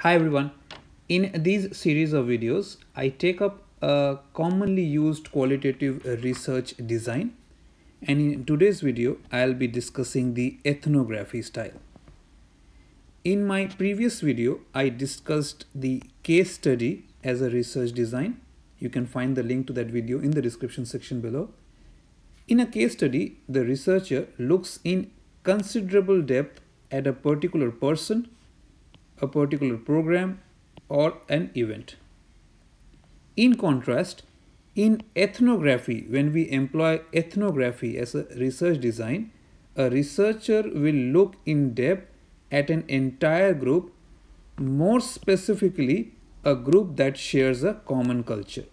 Hi everyone. In these series of videos, I take up a commonly used qualitative research design. And in today's video, I'll be discussing the ethnography style. In my previous video, I discussed the case study as a research design. You can find the link to that video in the description section below. In a case study, the researcher looks in considerable depth at a particular person a particular program or an event. In contrast, in ethnography, when we employ ethnography as a research design, a researcher will look in depth at an entire group, more specifically, a group that shares a common culture.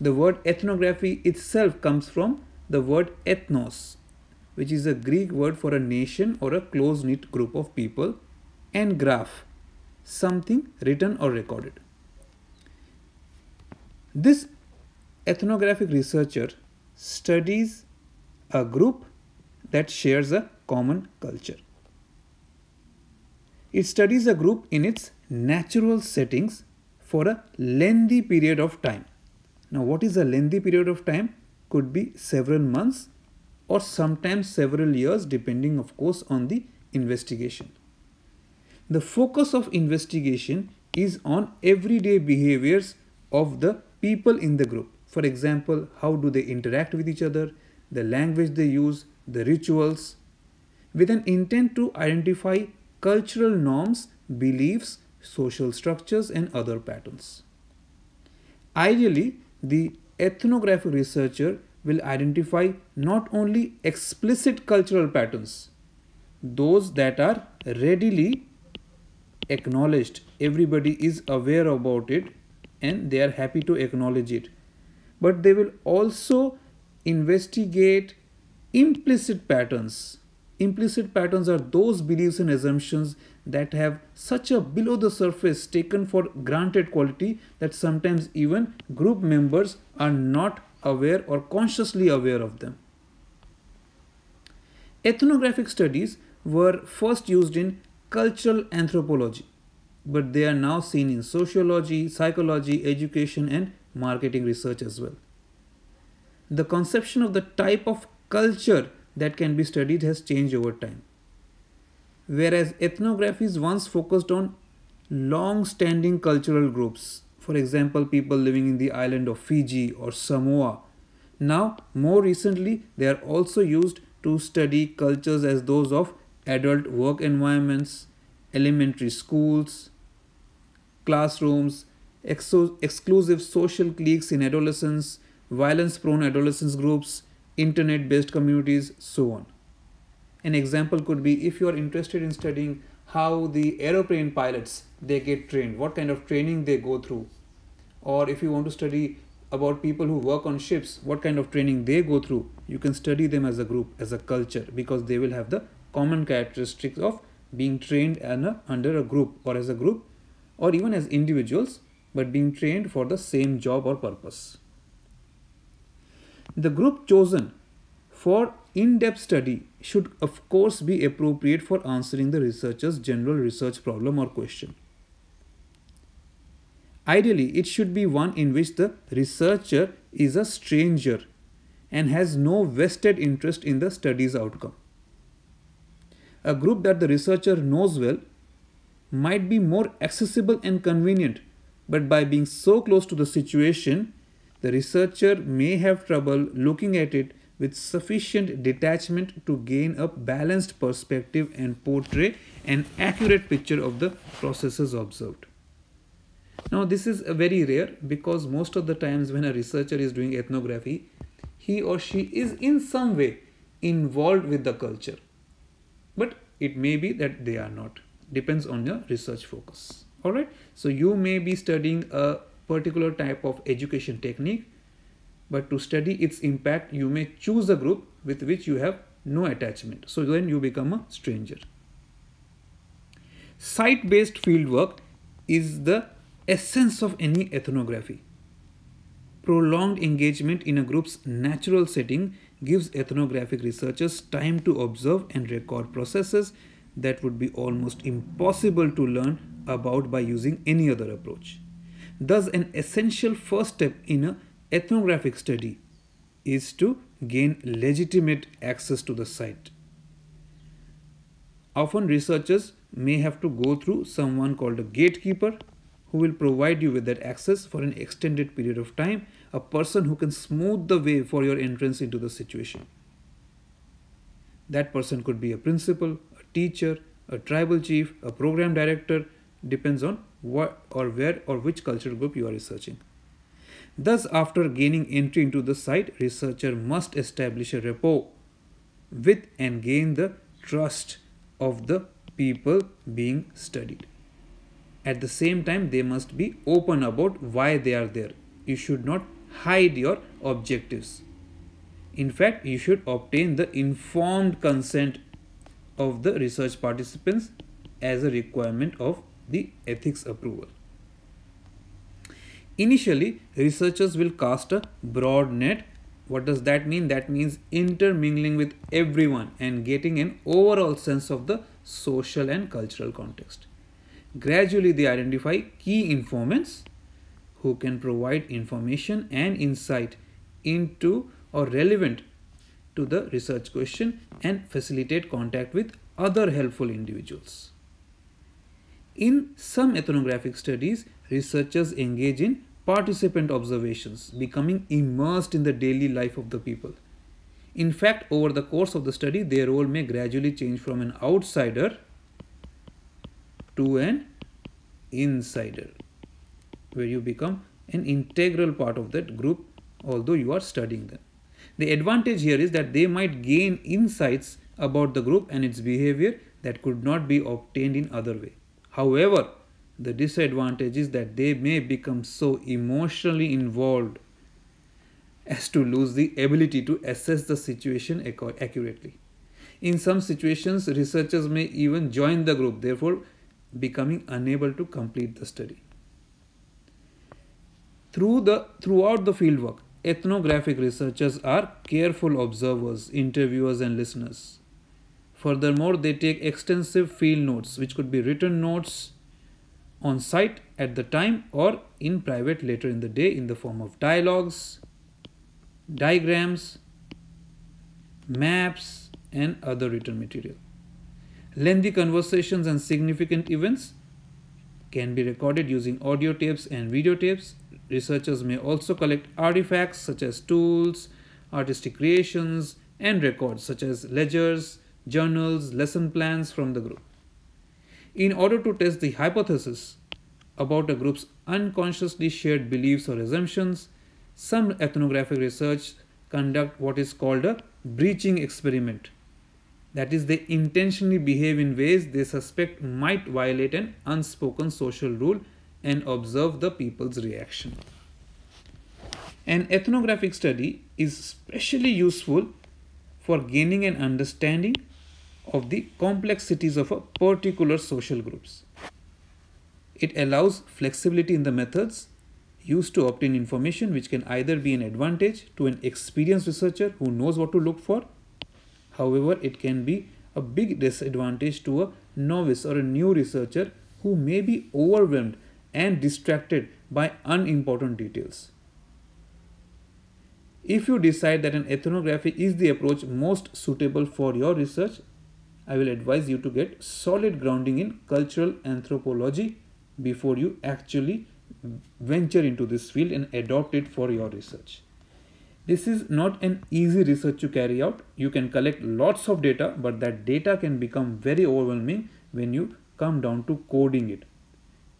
The word ethnography itself comes from the word ethnos, which is a Greek word for a nation or a close knit group of people and graph something written or recorded. This ethnographic researcher studies a group that shares a common culture. It studies a group in its natural settings for a lengthy period of time. Now, what is a lengthy period of time? Could be several months or sometimes several years, depending, of course, on the investigation. The focus of investigation is on everyday behaviors of the people in the group. For example, how do they interact with each other, the language they use, the rituals, with an intent to identify cultural norms, beliefs, social structures, and other patterns. Ideally, the ethnographic researcher will identify not only explicit cultural patterns, those that are readily acknowledged everybody is aware about it and they are happy to acknowledge it but they will also investigate implicit patterns implicit patterns are those beliefs and assumptions that have such a below the surface taken for granted quality that sometimes even group members are not aware or consciously aware of them ethnographic studies were first used in cultural anthropology, but they are now seen in sociology, psychology, education, and marketing research as well. The conception of the type of culture that can be studied has changed over time. Whereas ethnographies once focused on long standing cultural groups, for example, people living in the island of Fiji or Samoa. Now, more recently, they are also used to study cultures as those of adult work environments, elementary schools, classrooms, exo- exclusive social cliques in adolescence, violence prone adolescence groups, internet based communities, so on. An example could be if you are interested in studying how the aeroplane pilots they get trained, what kind of training they go through, or if you want to study about people who work on ships, what kind of training they go through, you can study them as a group, as a culture, because they will have the common characteristics of being trained a, under a group or as a group or even as individuals but being trained for the same job or purpose. The group chosen for in-depth study should of course be appropriate for answering the researcher's general research problem or question. Ideally, it should be one in which the researcher is a stranger and has no vested interest in the study's outcome a group that the researcher knows well might be more accessible and convenient, but by being so close to the situation, the researcher may have trouble looking at it with sufficient detachment to gain a balanced perspective and portray an accurate picture of the processes observed. Now this is very rare because most of the times when a researcher is doing ethnography, he or she is in some way involved with the culture but it may be that they are not depends on your research focus all right so you may be studying a particular type of education technique but to study its impact you may choose a group with which you have no attachment so then you become a stranger site-based fieldwork is the essence of any ethnography prolonged engagement in a group's natural setting gives ethnographic researchers time to observe and record processes that would be almost impossible to learn about by using any other approach. Thus, an essential first step in an ethnographic study is to gain legitimate access to the site. Often researchers may have to go through someone called a gatekeeper who will provide you with that access for an extended period of time a person who can smooth the way for your entrance into the situation. That person could be a principal, a teacher, a tribal chief, a program director, depends on what or where or which cultural group you are researching. Thus, after gaining entry into the site, researcher must establish a rapport with and gain the trust of the people being studied. At the same time, they must be open about why they are there. You should not hide your objectives. In fact, you should obtain the informed consent of the research participants as a requirement of the ethics approval. Initially, researchers will cast a broad net. What does that mean? That means intermingling with everyone and getting an overall sense of the social and cultural context. Gradually, they identify key informants who can provide information and insight into or relevant to the research question and facilitate contact with other helpful individuals. In some ethnographic studies, researchers engage in participant observations, becoming immersed in the daily life of the people. In fact, over the course of the study, their role may gradually change from an outsider to an insider where you become an integral part of that group although you are studying them. The advantage here is that they might gain insights about the group and its behavior that could not be obtained in other way. However, the disadvantage is that they may become so emotionally involved as to lose the ability to assess the situation accurately. In some situations, researchers may even join the group, therefore becoming unable to complete the study. Through the, throughout the fieldwork, ethnographic researchers are careful observers, interviewers, and listeners. Furthermore, they take extensive field notes, which could be written notes on site at the time or in private later in the day in the form of dialogues, diagrams, maps, and other written material. Lengthy conversations and significant events can be recorded using audio tapes and video tapes Researchers may also collect artifacts such as tools, artistic creations, and records such as ledgers, journals, lesson plans from the group. In order to test the hypothesis about a group's unconsciously shared beliefs or assumptions, some ethnographic research conduct what is called a breaching experiment. That is, they intentionally behave in ways they suspect might violate an unspoken social rule and observe the people's reaction. An ethnographic study is especially useful for gaining an understanding of the complexities of a particular social groups. It allows flexibility in the methods used to obtain information which can either be an advantage to an experienced researcher who knows what to look for. However, it can be a big disadvantage to a novice or a new researcher who may be overwhelmed and distracted by unimportant details. If you decide that an ethnography is the approach most suitable for your research, I will advise you to get solid grounding in cultural anthropology before you actually venture into this field and adopt it for your research. This is not an easy research to carry out. You can collect lots of data, but that data can become very overwhelming when you come down to coding it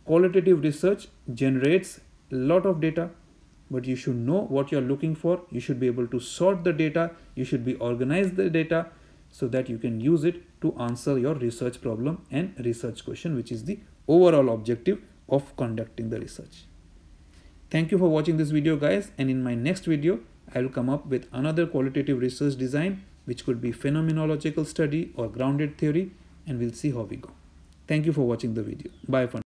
qualitative research generates a lot of data but you should know what you're looking for you should be able to sort the data you should be organized the data so that you can use it to answer your research problem and research question which is the overall objective of conducting the research thank you for watching this video guys and in my next video i will come up with another qualitative research design which could be phenomenological study or grounded theory and we'll see how we go thank you for watching the video bye for